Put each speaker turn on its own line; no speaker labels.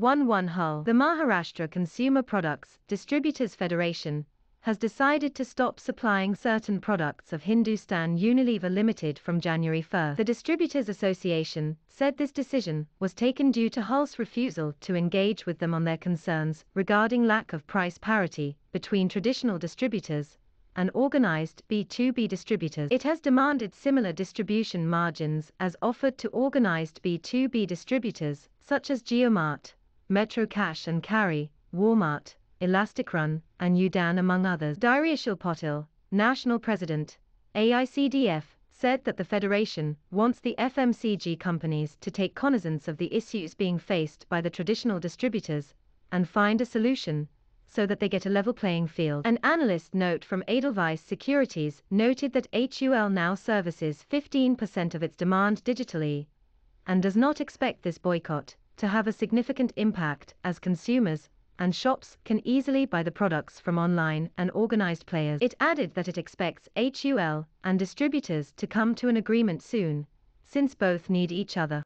1-1 Hull. The Maharashtra Consumer Products Distributors Federation has decided to stop supplying certain products of Hindustan Unilever Limited from January 1. The Distributors Association said this decision was taken due to Hull's refusal to engage with them on their concerns regarding lack of price parity between traditional distributors and organized B2B distributors. It has demanded similar distribution margins as offered to organized B2B distributors such as Geomart. Metro Cash and Carry, Walmart, Run, and Udan among others. Diriashil Potil, national president, AICDF, said that the federation wants the FMCG companies to take cognizance of the issues being faced by the traditional distributors and find a solution so that they get a level playing field. An analyst note from Edelweiss Securities noted that HUL now services 15% of its demand digitally and does not expect this boycott to have a significant impact as consumers and shops can easily buy the products from online and organized players. It added that it expects HUL and distributors to come to an agreement soon, since both need each other.